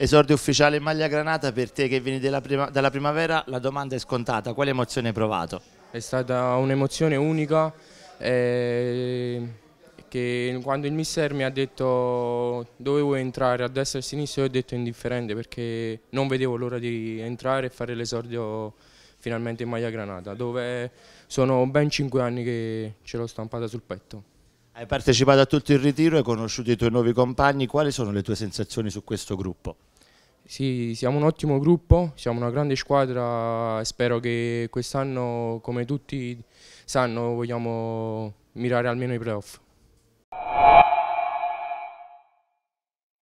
Esordio ufficiale in maglia granata per te che vieni prima, dalla primavera, la domanda è scontata, quale emozione hai provato? È stata un'emozione unica eh, che quando il mister mi ha detto dove vuoi entrare, a destra e a sinistra, io ho detto indifferente perché non vedevo l'ora di entrare e fare l'esordio finalmente in maglia granata, dove sono ben 5 anni che ce l'ho stampata sul petto. Hai partecipato a tutto il ritiro, hai conosciuto i tuoi nuovi compagni, quali sono le tue sensazioni su questo gruppo? Sì, siamo un ottimo gruppo, siamo una grande squadra, spero che quest'anno, come tutti sanno, vogliamo mirare almeno i playoff.